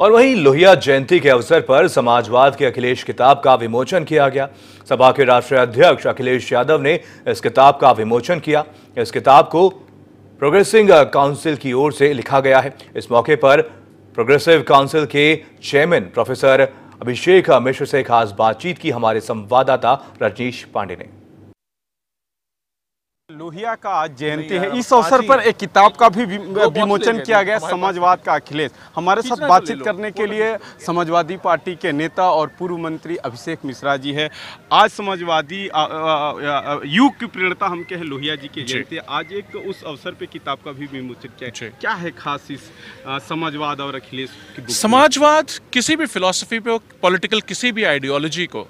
और वहीं लोहिया जयंती के अवसर पर समाजवाद के अखिलेश किताब का विमोचन किया गया सभा के राष्ट्रीय अध्यक्ष अखिलेश यादव ने इस किताब का विमोचन किया इस किताब को प्रोग्रेसिंग काउंसिल की ओर से लिखा गया है इस मौके पर प्रोग्रेसिव काउंसिल के चेयरमैन प्रोफेसर अभिषेक मिश्र से खास बातचीत की हमारे संवाददाता रजनीश पांडे ने लोहिया का आज जयंती है इस अवसर पर एक किताब का भी विमोचन किया गया समाजवाद का अखिलेश हमारे साथ बातचीत करने के लिए समाजवादी पार्टी के नेता और पूर्व मंत्री अभिषेक मिश्रा जी है आज समाजवादी युग की प्रेरणा हम कहे लोहिया जी की जयंती आज एक उस अवसर पर किताब का भी विमोचन किया क्या है खास इस समाजवाद और अखिलेश समाजवाद किसी भी फिलोसफी पे पॉलिटिकल किसी भी आइडियोलॉजी को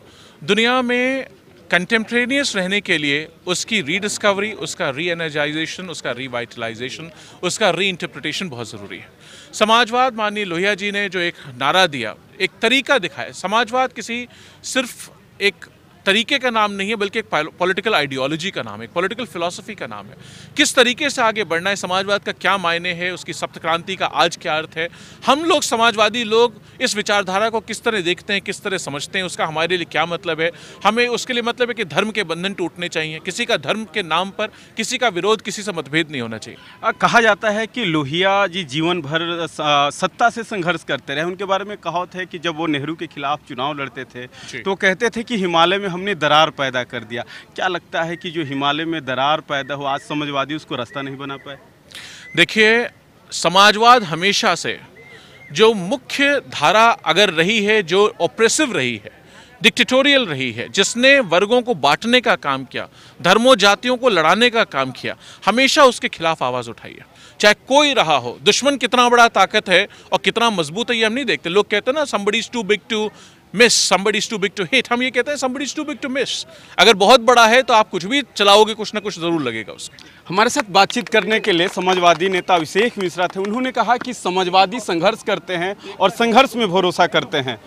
दुनिया में कंटेम्प्रेनियस रहने के लिए उसकी रीडिस्कवरी उसका री एनर्जाइजेशन उसका रीवाइटलाइजेशन उसका री इंटरप्रिटेशन बहुत ज़रूरी है समाजवाद माननीय लोहिया जी ने जो एक नारा दिया एक तरीका दिखाया समाजवाद किसी सिर्फ एक तरीके का नाम नहीं है बल्कि एक पॉलिटिकल आइडियोलॉजी का नाम है एक पॉलिटिकल फिलॉसफी का नाम है किस तरीके से आगे बढ़ना है समाजवाद का क्या मायने है उसकी सप्त क्रांति का आज क्या अर्थ है हम लोग समाजवादी लोग इस विचारधारा को किस तरह देखते हैं किस तरह समझते हैं उसका हमारे लिए क्या मतलब है हमें उसके लिए मतलब है कि धर्म के बंधन टूटने चाहिए किसी का धर्म के नाम पर किसी का विरोध किसी से मतभेद नहीं होना चाहिए कहा जाता है कि लोहिया जी जीवन भर सत्ता से संघर्ष करते रहे उनके बारे में कहावत है कि जब वो नेहरू के खिलाफ चुनाव लड़ते थे तो कहते थे कि हिमालय में हमने दरार पैदा कर दिया क्या लगता है कि जो हिमालय में दरार पैदा हो आज समाजवादी उसको रास्ता नहीं बना पाए देखिए समाजवाद हमेशा से जो मुख्य धारा अगर रही है जो ऑपरेसिव रही है डिक्टेटोरियल रही है जिसने वर्गों को बांटने का काम किया धर्मों जातियों को लड़ाने का काम किया हमेशा उसके खिलाफ आवाज़ उठाई है चाहे कोई रहा हो दुश्मन कितना बड़ा ताकत है और कितना मजबूत है ये हम नहीं देखते लोग कहते हैं ना somebody is too big to miss somebody is too big to hit हम ये कहते हैं somebody is too big to miss अगर बहुत बड़ा है तो आप कुछ भी चलाओगे कुछ ना कुछ जरूर लगेगा उसको हमारे साथ बातचीत करने के लिए समाजवादी नेता अभिषेक मिश्रा थे उन्होंने कहा कि समाजवादी संघर्ष करते हैं और संघर्ष में भरोसा करते हैं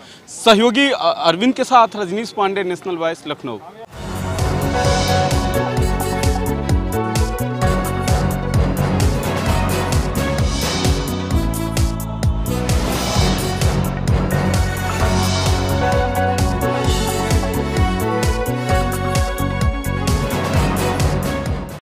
सहयोगी अरविंद के साथ रजनीश पांडे नेशनल वॉइस लखनऊ